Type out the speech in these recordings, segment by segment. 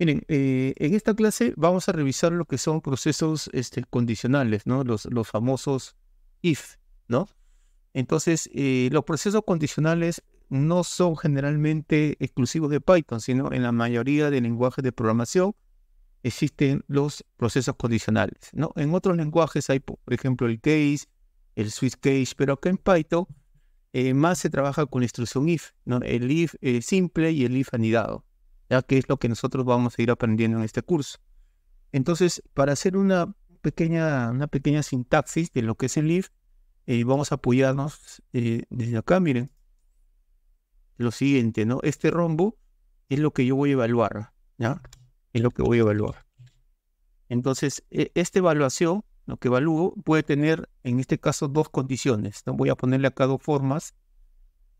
Miren, eh, en esta clase vamos a revisar lo que son procesos este, condicionales, ¿no? Los, famosos if, ¿no? Entonces, eh, los procesos condicionales no son generalmente exclusivos de Python, sino en la mayoría de lenguajes de programación existen los procesos condicionales, En otros lenguajes hay, por ejemplo, el case, el switch case, pero acá en Python eh, más se trabaja con la instrucción if, ¿no? El if simple y el if anidado ya que es lo que nosotros vamos a ir aprendiendo en este curso. Entonces, para hacer una pequeña, una pequeña sintaxis de lo que es el if, eh, vamos a apoyarnos eh, desde acá, miren, lo siguiente, ¿no? Este rombo es lo que yo voy a evaluar, ¿ya? Es lo que voy a evaluar. Entonces, e, esta evaluación, lo que evalúo, puede tener en este caso dos condiciones. ¿no? Voy a ponerle acá dos formas.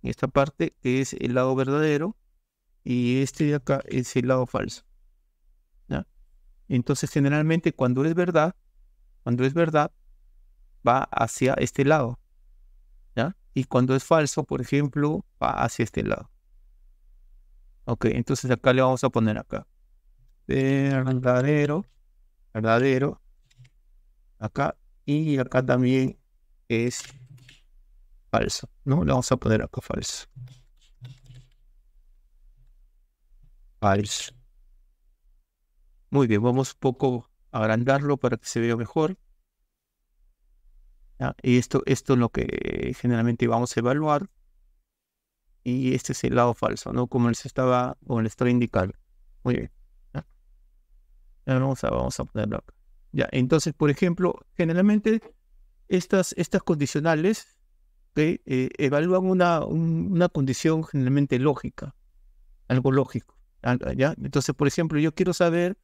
esta parte, que es el lado verdadero, y este de acá es el lado falso. Entonces, generalmente cuando es verdad, cuando es verdad, va hacia este lado. ¿ya? Y cuando es falso, por ejemplo, va hacia este lado. Ok, entonces acá le vamos a poner acá. Verdadero, verdadero, acá y acá también es falso, ¿no? Le vamos a poner acá falso. Muy bien, vamos un poco a agrandarlo para que se vea mejor. Ah, y esto, esto es lo que generalmente vamos a evaluar. Y este es el lado falso, ¿no? Como les estaba, o les estaba indicando. Muy bien. Ah. vamos, a, vamos a ponerlo acá. Ya, entonces, por ejemplo, generalmente estas, estas condicionales que eh, evalúan una, una condición generalmente lógica, algo lógico. Ah, ah, entonces, por ejemplo, yo quiero saber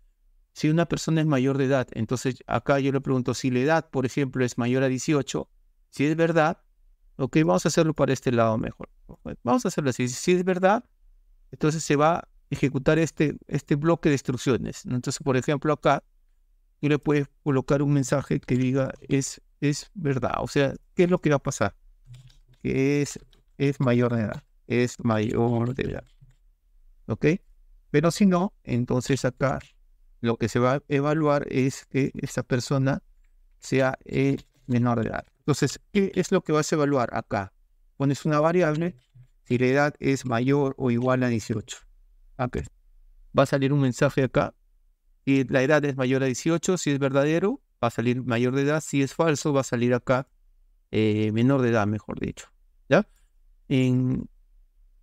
si una persona es mayor de edad. Entonces, acá yo le pregunto si la edad, por ejemplo, es mayor a 18. Si es verdad, ok, vamos a hacerlo para este lado mejor. Vamos a hacerlo así. Si es verdad, entonces se va a ejecutar este, este bloque de instrucciones. Entonces, por ejemplo, acá yo le puedes colocar un mensaje que diga es, es verdad. O sea, ¿qué es lo que va a pasar? Que es, es mayor de edad. Es mayor de edad. ¿Ok? Pero si no, entonces acá lo que se va a evaluar es que esa persona sea eh, menor de edad. Entonces, ¿qué es lo que vas a evaluar acá? Pones una variable si la edad es mayor o igual a 18. Va a salir un mensaje acá. Si la edad es mayor a 18, si es verdadero, va a salir mayor de edad. Si es falso, va a salir acá eh, menor de edad, mejor dicho. ¿Ya? En,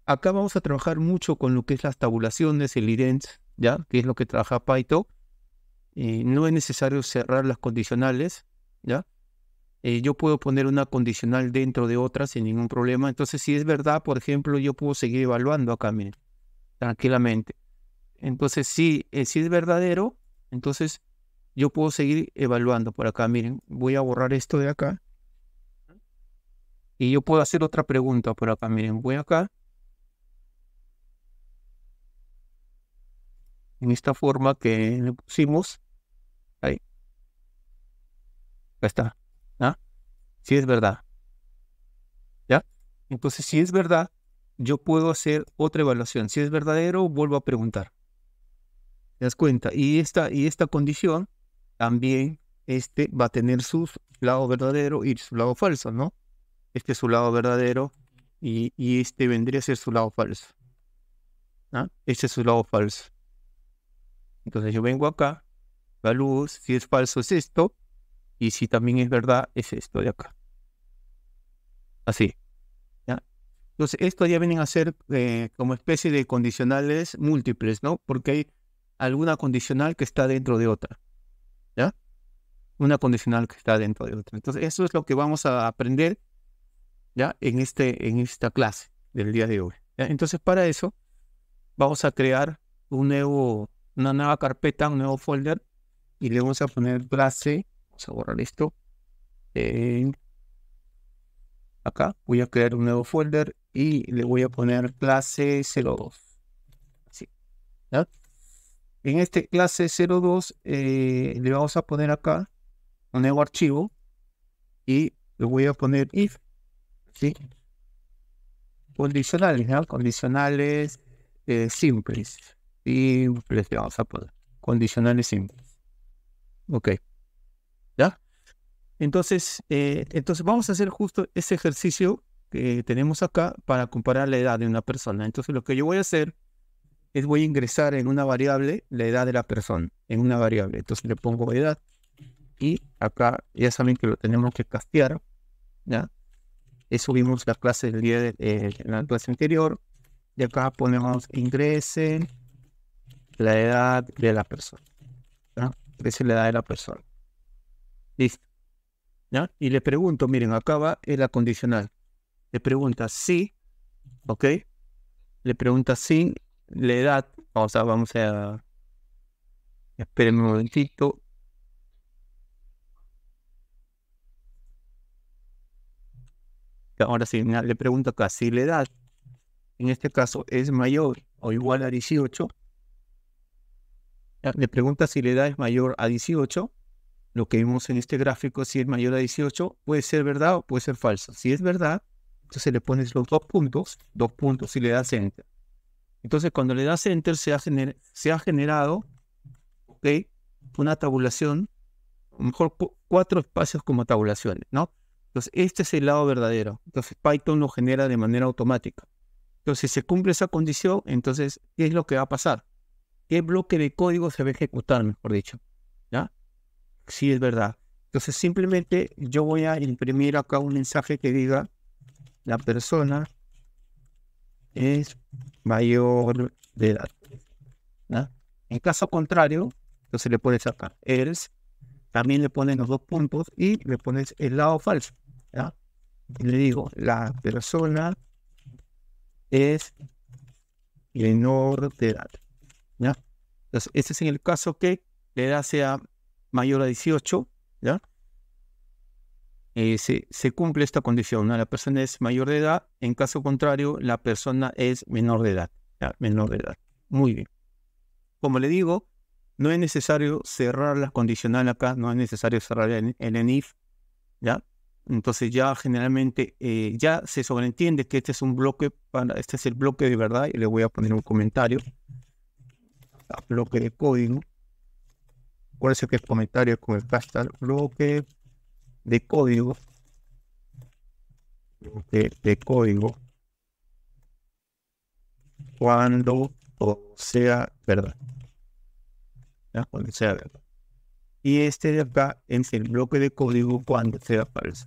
Acá vamos a trabajar mucho con lo que es las tabulaciones, el ident, ¿ya? Que es lo que trabaja Python. Eh, no es necesario cerrar las condicionales, ¿ya? Eh, yo puedo poner una condicional dentro de otra sin ningún problema. Entonces, si es verdad, por ejemplo, yo puedo seguir evaluando acá, miren, tranquilamente. Entonces, eh, si es verdadero, entonces yo puedo seguir evaluando por acá. Miren, voy a borrar esto de acá. Y yo puedo hacer otra pregunta por acá. Miren, voy acá en esta forma que le pusimos. Ahí. Ahí está. ¿Ah? Si es verdad. ¿Ya? Entonces, si es verdad, yo puedo hacer otra evaluación. Si es verdadero, vuelvo a preguntar. ¿Te das cuenta? Y esta, y esta condición también este va a tener su lado verdadero y su lado falso, ¿no? Este es su lado verdadero y, y este vendría a ser su lado falso. ¿Ah? Este es su lado falso. Entonces yo vengo acá, la luz, si es falso es esto y si también es verdad es esto de acá. Así. Entonces esto ya vienen a ser eh, como especie de condicionales múltiples, ¿no? Porque hay alguna condicional que está dentro de otra. ¿Ya? Una condicional que está dentro de otra. Entonces eso es lo que vamos a aprender ¿ya? En, este, en esta clase del día de hoy. Entonces para eso vamos a crear un nuevo una nueva carpeta, un nuevo folder y le vamos a poner clase. Vamos a borrar esto. Eh, acá voy a crear un nuevo folder y le voy a poner clase 02. En este clase 02 eh, le vamos a poner acá un nuevo archivo y le voy a poner if. ¿sí? Condicionales, Condicionales eh, simples y les vamos a poner condicionales simples. Ok. ¿Ya? Entonces, eh, entonces vamos a hacer justo ese ejercicio que tenemos acá para comparar la edad de una persona. Entonces lo que yo voy a hacer es voy a ingresar en una variable la edad de la persona, en una variable. Entonces le pongo edad y acá ya saben que lo tenemos que castear. ¿ya? Eso eh, vimos la clase del día de, eh, la clase anterior. Y acá ponemos ingresen la edad de la persona. ¿no? es la edad de la persona. Listo. Y le pregunto, miren, acá va el acondicional. Le pregunta si, ¿ok? Le pregunta sí. la edad, o sea, vamos a... Esperen un momentito. Ahora sí, le pregunto acá, si la edad, en este caso, es mayor o igual a 18, Ah, le pregunta si la edad es mayor a 18. Lo que vimos en este gráfico, si es mayor a 18, puede ser verdad o puede ser falso. Si es verdad, entonces le pones los dos puntos, dos puntos y le das enter. Entonces cuando le das enter se ha, se ha generado una tabulación, mejor cuatro espacios como tabulaciones, ¿no? Entonces este es el lado verdadero. Entonces Python lo genera de manera automática. Entonces si se cumple esa condición, entonces ¿qué es lo que va a pasar? qué bloque de código se va a ejecutar, mejor dicho. ¿Ya? Sí, es verdad. Entonces, simplemente yo voy a imprimir acá un mensaje que diga la persona es mayor de edad. En caso contrario, entonces le pones acá eres, también le pones los dos puntos y le pones el lado falso. ¿ya? Y le digo, la persona es menor de edad. ¿ya? Entonces, este es en el caso que la edad sea mayor a 18, ¿ya? Eh, se, cumple esta condición, la persona es mayor de edad, en caso contrario, la persona es menor de edad, menor de edad. Muy bien. Como le digo, no es necesario cerrar la condicional acá, no es necesario cerrar el, el ENIF, ¿ya? Entonces ya generalmente eh, ya se sobreentiende que este es un bloque para, este es el bloque de verdad, y le voy a poner un comentario, bloque de código. Acuérdense que es comentario con el hashtag bloque de código. Bloque de código. Cuando sea verdad. Cuando sea verdad. Y este de acá es el bloque de código cuando sea falso.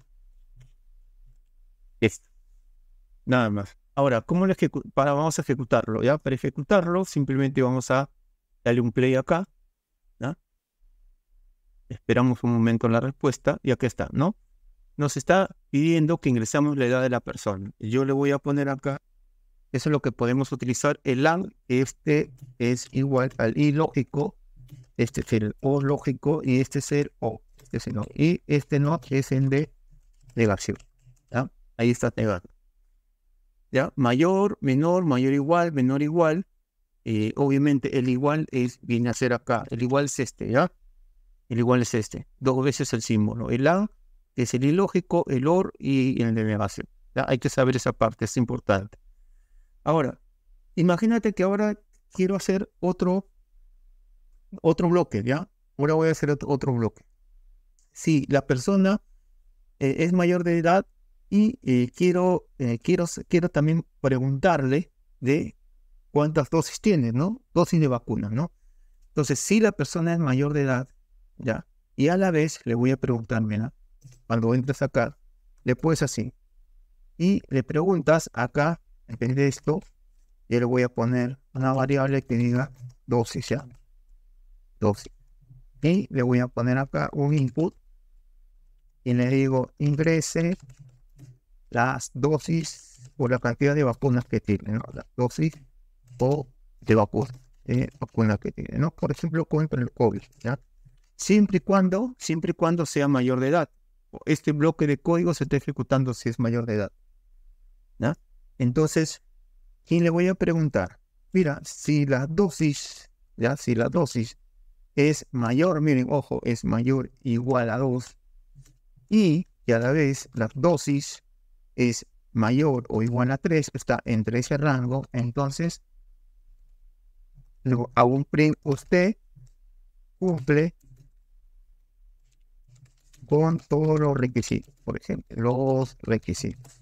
Nada más. Ahora, ¿cómo lo para, vamos a ejecutarlo? ¿ya? Para ejecutarlo, simplemente vamos a dale un play acá, esperamos un momento la respuesta y aquí está, ¿no? Nos está pidiendo que ingresemos la edad de la persona. Yo le voy a poner acá, eso es lo que podemos utilizar, el AND, este es igual al I lógico, este es el O lógico y este es el O, este es no. Y este no es el de negación, Ahí está negado. ¿Ya? Mayor, menor, mayor igual, menor igual, eh, obviamente el igual es, viene a ser acá, el igual es este, ¿ya? El igual es este, dos veces el símbolo, el A es el ilógico, el OR y el de base. ¿ya? Hay que saber esa parte, es importante. Ahora, imagínate que ahora quiero hacer otro, otro bloque, ¿ya? Ahora voy a hacer otro bloque. Si la persona eh, es mayor de edad y eh, quiero, quiero, quiero también preguntarle de cuántas dosis tiene, ¿no? Dosis de vacuna, ¿no? Entonces, si la persona es mayor de edad, ya, y a la vez le voy a preguntar, cuando entres acá, le puedes así, y le preguntas acá, en de esto, yo le voy a poner una variable que diga dosis, ya, dosis. Y le voy a poner acá un input y le digo ingrese las dosis por la cantidad de vacunas que tiene, ¿no? las dosis o de eh, vacuna, que tiene, ¿no? Por ejemplo, con el COVID, ¿ya? Siempre y cuando, siempre y cuando sea mayor de edad. Este bloque de código se está ejecutando si es mayor de edad. ¿ya? Entonces, quién le voy a preguntar, mira, si la dosis, ya, si la dosis es mayor, miren, ojo, es mayor igual a 2, y, a la vez la dosis es mayor o igual a 3, está entre ese rango, entonces luego a un print usted cumple con todos los requisitos. Por ejemplo, los requisitos.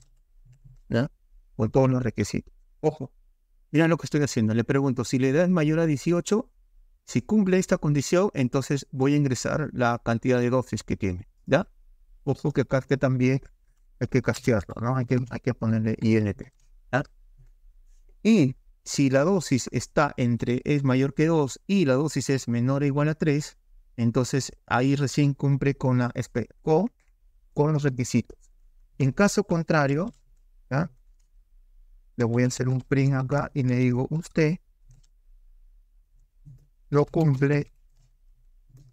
¿Ya? Con todos los requisitos. Ojo, mira lo que estoy haciendo. Le pregunto, si le da es mayor a 18, si cumple esta condición, entonces voy a ingresar la cantidad de dosis que tiene. ¿Ya? Ojo que acá también hay que castearlo, ¿no? Hay que, hay que ponerle INT. ¿ya? Y si la dosis está entre es mayor que 2 y la dosis es menor o igual a 3, entonces ahí recién cumple con, la, con, con los requisitos. En caso contrario, le voy a hacer un print acá y le digo usted lo cumple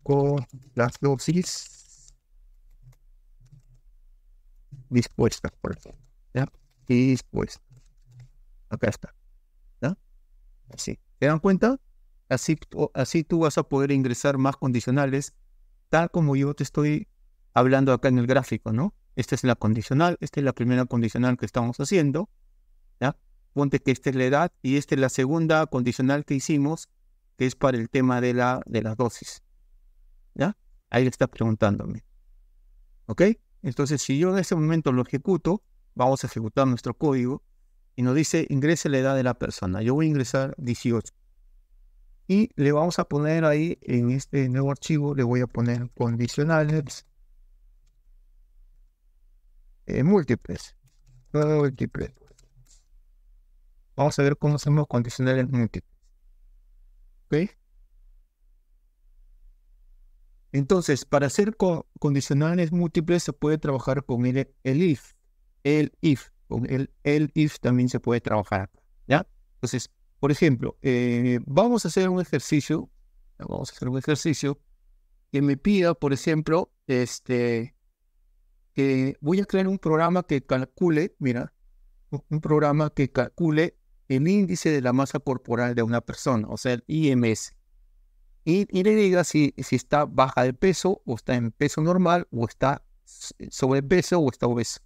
con las dosis dispuestas, por ejemplo. ¿ya? Dispuestas. Acá está. Así. ¿Te dan cuenta? Así, así tú vas a poder ingresar más condicionales, tal como yo te estoy hablando acá en el gráfico, ¿no? Esta es la condicional, esta es la primera condicional que estamos haciendo. ¿ya? Ponte que esta es la edad y esta es la segunda condicional que hicimos, que es para el tema de la, de dosis. ¿Ya? Ahí le está preguntándome. ¿Ok? Entonces, si yo en ese momento lo ejecuto, vamos a ejecutar nuestro código y nos dice ingrese la edad de la persona. Yo voy a ingresar 18. Y le vamos a poner ahí en este nuevo archivo, le voy a poner condicionales eh, múltiples. Múltiples. Vamos a ver cómo hacemos condicionales múltiples. ¿Ok? Entonces, para hacer condicionales múltiples se puede trabajar con el if. El if. Con el, el if también se puede trabajar acá, ¿ya? Entonces, por ejemplo, eh, vamos a hacer un ejercicio, vamos a hacer un ejercicio que me pida, por ejemplo, este, voy a crear un programa que calcule, mira, un programa que calcule el índice de la masa corporal de una persona, o sea, el IMS. Y, le diga si, si está baja de peso o está en peso normal o está sobrepeso o está obeso.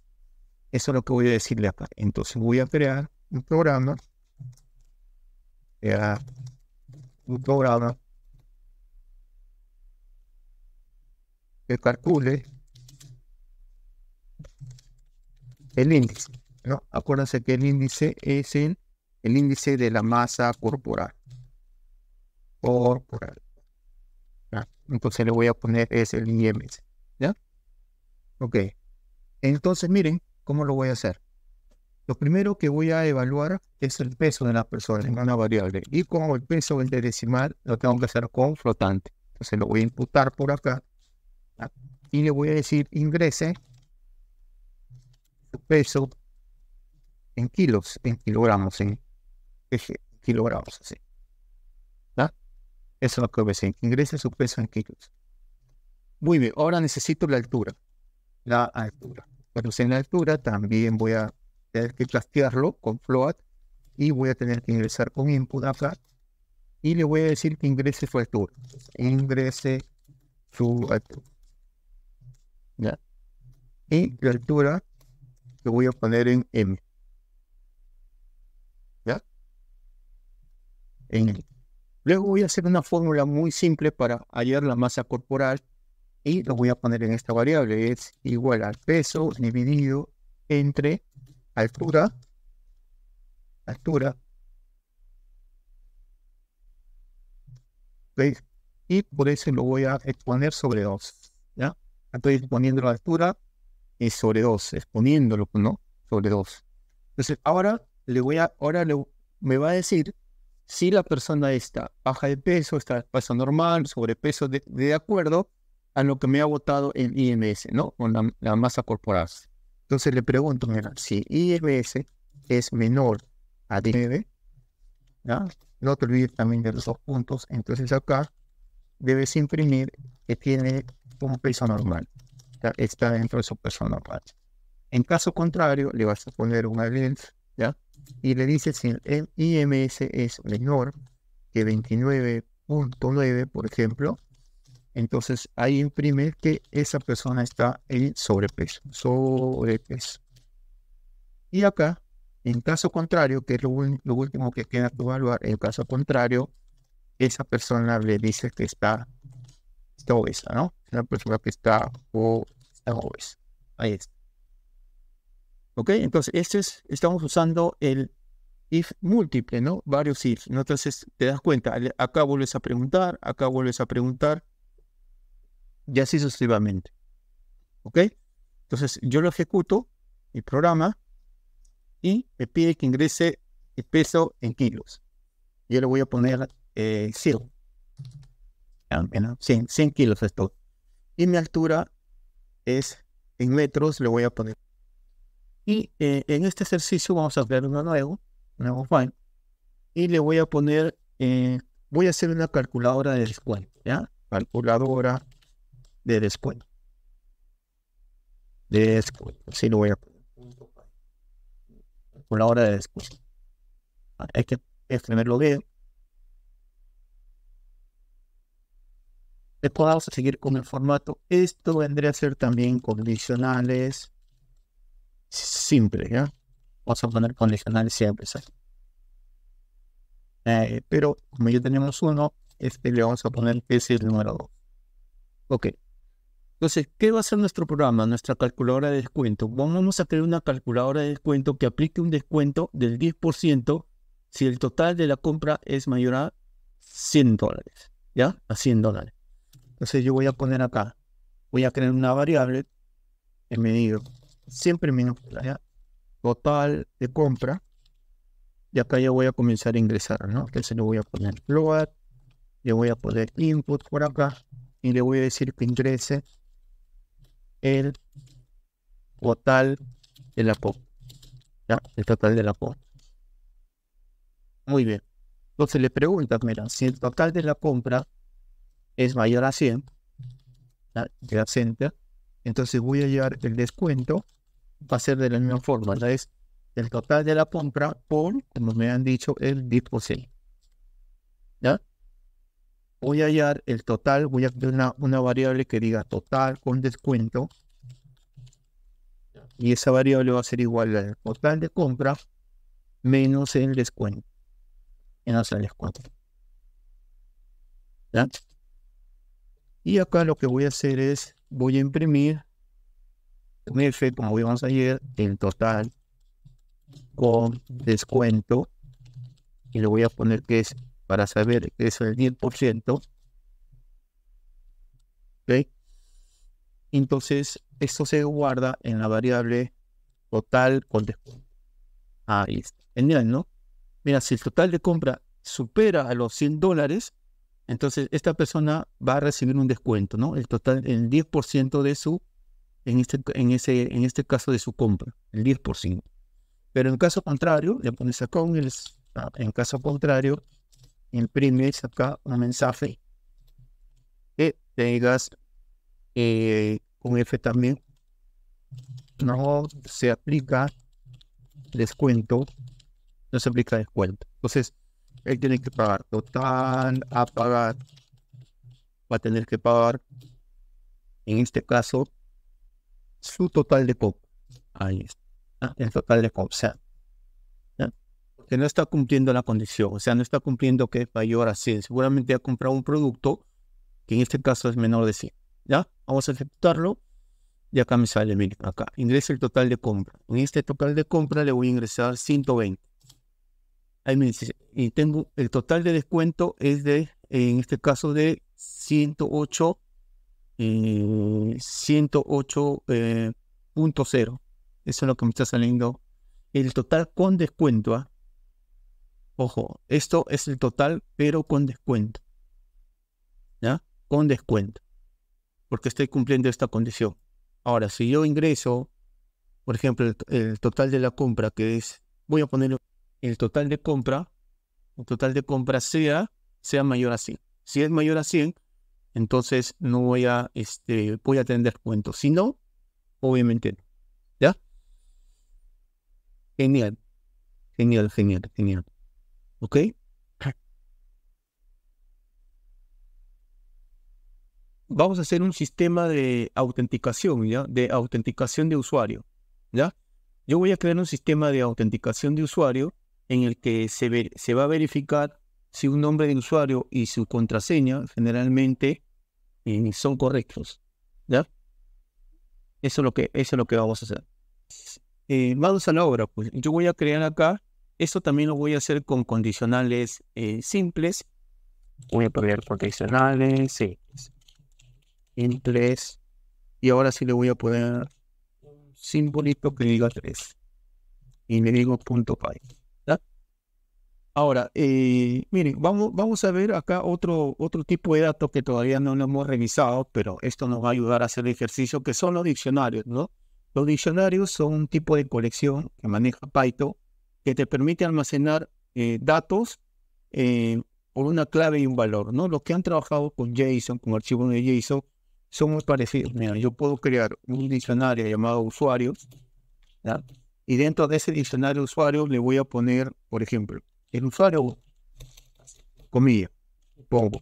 Eso es lo que voy a decirle acá. Entonces voy a crear un programa. un programa que calcule el índice. ¿no? Acuérdense que el índice es el, índice de la masa corporal. Corporal. Entonces le voy a poner es el IMS. ¿Ya? Ok. Entonces miren, ¿Cómo lo voy a hacer? Lo primero que voy a evaluar es el peso de la persona en una variable. Y como el peso es decimal, lo tengo que hacer con flotante. Entonces lo voy a imputar por acá. Y le voy a decir ingrese su peso en kilos, en kilogramos, en kilogramos, así. Eso es lo que voy a decir. Ingrese su peso en kilos. Muy bien, ahora necesito la altura. La altura. Cuando en altura también voy a tener que clasificarlo con float y voy a tener que ingresar con input acá y le voy a decir que ingrese su altura. Ingrese su altura. ¿Ya? Y la altura que voy a poner en M. ¿Ya? En Luego voy a hacer una fórmula muy simple para hallar la masa corporal y lo voy a poner en esta variable. Es igual al peso dividido entre altura, altura, ¿veis? y por eso lo voy a exponer sobre 2. ¿ya? Estoy exponiendo la altura y sobre 2, exponiéndolo, ¿no? Sobre 2. Entonces, ahora le voy a, ahora me va a decir si la persona está baja de peso, está el peso normal, sobrepeso de, de acuerdo a lo que me ha votado en IMS, ¿no? Con la, masa corporal. Entonces le pregunto, mira, si IMS es menor a 19, ¿ya? no te olvides también de los dos puntos, entonces acá debes imprimir que tiene un peso normal, ¿ya? está dentro de su peso normal. En caso contrario, le vas a poner una lens, ¿ya? Y le dices si el IMS es menor que 29.9, por ejemplo, entonces ahí imprime que esa persona está en sobrepeso, sobrepeso. Y acá, en caso contrario, que es lo, último que queda que evaluar, en caso contrario, esa persona le dice que está, obesa, ¿no? una persona que está, obesa. Ahí está. ¿Ok? Entonces, este es, estamos usando el if múltiple, ¿no? Varios if. Entonces, te das cuenta, acá vuelves a preguntar, acá vuelves a preguntar, y así sucesivamente. ¿Ok? Entonces yo lo ejecuto, mi programa, y me pide que ingrese el peso en kilos. Yo le voy a poner eh, 100, 100, 100 kilos esto. Y mi altura es en metros, le voy a poner. Y eh, en este ejercicio vamos a crear uno nuevo, nuevo file, y le voy a poner, eh, voy a hacer una calculadora de descuento, ¿ya? Calculadora de descuento. De descuento, así lo voy a poner. Por la hora de descuento. Ah, hay que escribirlo bien. Después vamos a seguir con el formato. Esto vendría a ser también condicionales simple ¿ya? Vamos a poner condicionales siempre. Eh, pero como ya tenemos uno, este le vamos a poner que es el número 2. Ok, entonces, ¿qué va a ser nuestro programa, nuestra calculadora de descuento? Vamos a crear una calculadora de descuento que aplique un descuento del 10% si el total de la compra es mayor a 100 dólares, ¿ya? A 100 dólares. Entonces yo voy a poner acá, voy a crear una variable en medio, siempre menos. minúscula, Total de compra. Y acá ya voy a comenzar a ingresar, ¿no? Entonces le voy a poner load, le voy a poner input por acá y le voy a decir que ingrese el total de la POP. El total de la POP. Muy bien. Entonces le preguntas, mira, si el total de la compra es mayor a 100, ¿ya? a entonces voy a llevar el descuento, va a ser de la misma forma, ¿verdad? es el total de la compra por, como me han dicho, el 10%. ¿Ya? voy a hallar el total, voy a crear una, variable que diga total con descuento. Y esa variable va a ser igual al total de compra menos el descuento. Menos el descuento. ¿Ya? Y acá lo que voy a hacer es, voy a imprimir un como vimos ayer, el total con descuento. Y le voy a poner que es para saber que es el 10%. Entonces, esto se guarda en la variable total con descuento. Ahí está. Genial, ¿no? Mira, si el total de compra supera a los 100 dólares, entonces esta persona va a recibir un descuento, ¿no? El total, el 10% de su, en este, en, ese, en este caso de su compra, el 10%. Pero en caso contrario, le pones acá ah, en caso contrario, imprimes acá un mensaje que tengas eh, con F también. No se aplica descuento, no se aplica descuento. Entonces, él tiene que pagar total a pagar. Va a tener que pagar, en este caso, su total de pop. Ahí El total de pop. O sea, que no está cumpliendo la condición, o sea, no está cumpliendo que es mayor a 100. Seguramente ha comprado un producto que en este caso es menor de 100. ¿Ya? Vamos a aceptarlo. y acá me sale, miren, acá. Ingresa el total de compra. En este total de compra le voy a ingresar 120. Ahí me dice, y tengo el total de descuento es de, en este caso, de 108, 108.0. Eh, eh, Eso es lo que me está saliendo. El total con descuento, ¿ah? Ojo, esto es el total, pero con descuento. ¿Ya? Con descuento. Porque estoy cumpliendo esta condición. Ahora, si yo ingreso, por ejemplo, el, total de la compra, que es, voy a poner el total de compra, el total de compra sea, sea mayor a 100. Si es mayor a 100, entonces no voy a, este, voy a tener descuento. Si no, obviamente no. ¿Ya? Genial. Genial, genial, genial. ¿Ok? Vamos a hacer un sistema de autenticación, ¿ya? De autenticación de usuario, ¿ya? Yo voy a crear un sistema de autenticación de usuario en el que se, se va a verificar si un nombre de usuario y su contraseña generalmente eh, son correctos, ¿ya? Eso es lo que, es lo que vamos a hacer. Eh, vamos a la obra, pues yo voy a crear acá esto también lo voy a hacer con condicionales eh, simples. Voy a poner condicionales En tres. Y ahora sí le voy a poner un simbolito que diga 3. Y le digo punto Ahora, eh, miren, vamos, vamos a ver acá otro, otro tipo de datos que todavía no lo hemos revisado, pero esto nos va a ayudar a hacer el ejercicio, que son los diccionarios, ¿no? Los diccionarios son un tipo de colección que maneja Python que te permite almacenar eh, datos eh, por una clave y un valor. ¿no? Los que han trabajado con JSON, con archivos de JSON, son muy parecidos. Mira, yo puedo crear un diccionario llamado usuario y dentro de ese diccionario usuario le voy a poner, por ejemplo, el usuario, comilla, pongo,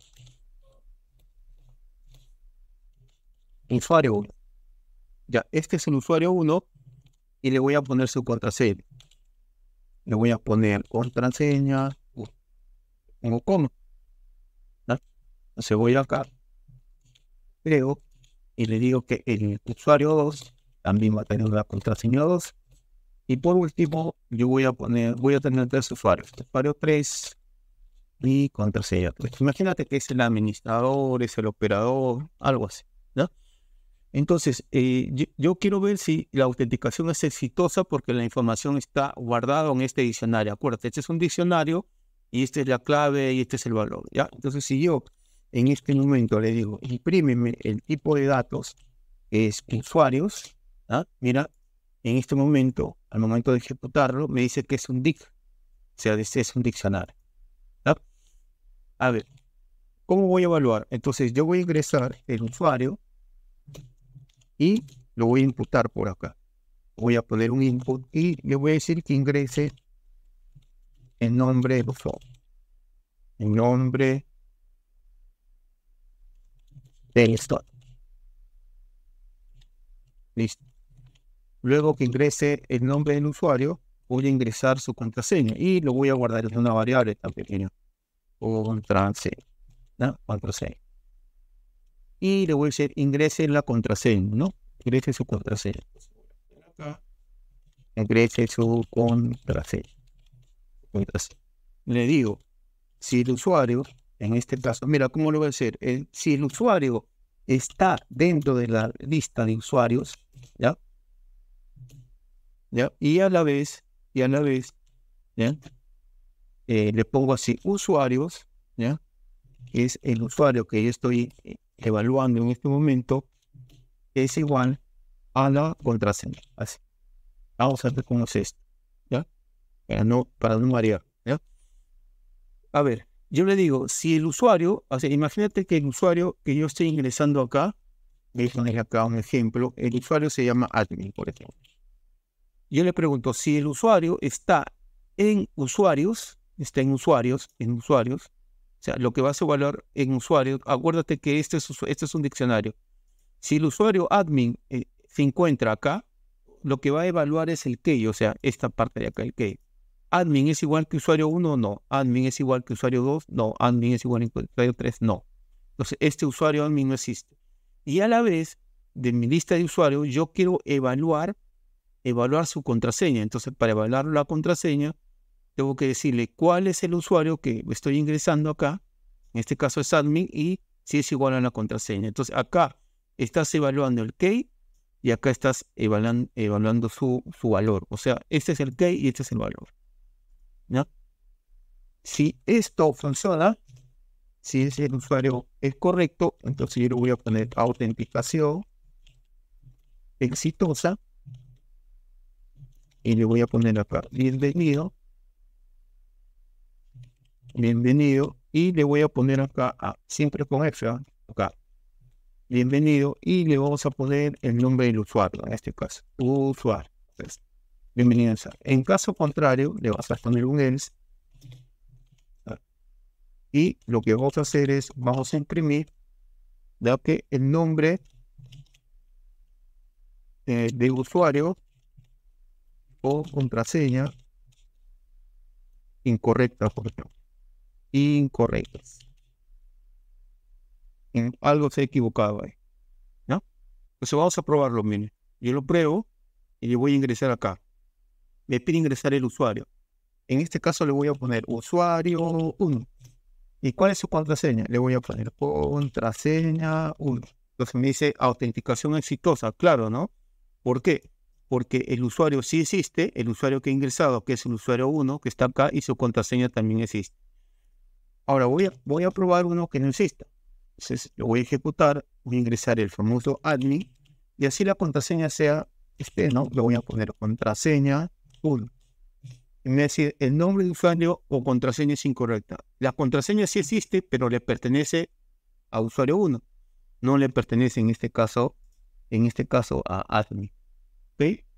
usuario 1. Ya, este es el usuario 1 y le voy a poner su contraseña le voy a poner contraseña tengo como, coma. Entonces voy acá, creo, y le digo que el usuario 2 también va a tener la contraseña 2. Y por último, yo voy a poner, voy a tener tres usuarios, usuario 3 y contraseña 3. Imagínate que es el administrador, es el operador, algo así, ¿no? Entonces, eh, yo, quiero ver si la autenticación es exitosa porque la información está guardada en este diccionario. Acuérdate, este es un diccionario y esta es la clave y este es el valor. Entonces, si yo en este momento le digo, imprímeme el tipo de datos es usuarios, ¿ah? mira, en este momento, al momento de ejecutarlo, me dice que es un dic, o sea, este es un diccionario. A ver, ¿cómo voy a evaluar? Entonces, yo voy a ingresar el usuario y lo voy a imputar por acá. Voy a poner un input y le voy a decir que ingrese el nombre del usuario El nombre del store Listo. Luego que ingrese el nombre del usuario, voy a ingresar su contraseña y lo voy a guardar en una variable tan pequeña. Contraseña. ¿no? Contraseña y le voy a decir ingrese la contraseña, ¿no? Ingrese su contraseña. Ingrese su contraseña. Le digo, si el usuario, en este caso, mira, ¿cómo lo voy a hacer? Eh, si el usuario está dentro de la lista de usuarios, ¿ya? ¿Ya? Y a la vez, y a la vez, ¿ya? Eh, le pongo así, usuarios, ¿ya? Es el usuario que yo estoy eh, evaluando en este momento es igual a la contraseña. Así. Vamos a ver cómo es esto. ¿Ya? Para no, para no variar. A ver, yo le digo, si el usuario, imagínate que el usuario que yo estoy ingresando acá, voy a acá un ejemplo, el usuario se llama admin, por ejemplo. Yo le pregunto, si el usuario está en usuarios, está en usuarios, en usuarios, sea, lo que va a evaluar en usuario, acuérdate que este es, este un diccionario. Si el usuario admin eh, se encuentra acá, lo que va a evaluar es el key, o sea, esta parte de acá, el key. Admin es igual que usuario 1, no. Admin es igual que usuario 2, no. Admin es igual que usuario 3, no. Entonces, este usuario admin no existe. Y a la vez, de mi lista de usuarios, yo quiero evaluar, evaluar su contraseña. Entonces, para evaluar la contraseña, tengo que decirle cuál es el usuario que estoy ingresando acá, en este caso es admin, y si es igual a la contraseña. Entonces acá estás evaluando el key y acá estás evaluando, su, valor. O sea, este es el key y este es el valor. Si esto funciona, si ese el usuario es correcto, entonces yo le voy a poner autenticación exitosa y le voy a poner acá bienvenido bienvenido, y le voy a poner acá, siempre con extra ¿ah? acá, bienvenido, y le vamos a poner el nombre del usuario, en este caso, usuario. Pues, bienvenido. En caso contrario, le vas a poner un else, ¿ah? y lo que vamos a hacer es, vamos a imprimir, dado que el nombre eh, de usuario o contraseña incorrecta, por ejemplo incorrectas. Mm, algo se ha equivocado ahí. ¿no? Entonces vamos a probarlo, miren. Yo lo pruebo y le voy a ingresar acá. Me pide ingresar el usuario. En este caso le voy a poner usuario 1. ¿Y cuál es su contraseña? Le voy a poner contraseña 1. Entonces me dice autenticación exitosa. Claro, ¿no? ¿Por qué? Porque el usuario sí existe, el usuario que ha ingresado, que es el usuario 1, que está acá, y su contraseña también existe. Ahora voy a, voy a probar uno que no exista. Entonces lo voy a ejecutar, voy a ingresar el famoso admin y así la contraseña sea este, ¿no? Le voy a poner contraseña 1. Es decir, el nombre de usuario o contraseña es incorrecta. La contraseña sí existe, pero le pertenece a usuario 1. No le pertenece en este caso, en este caso a admin. ¿Okay?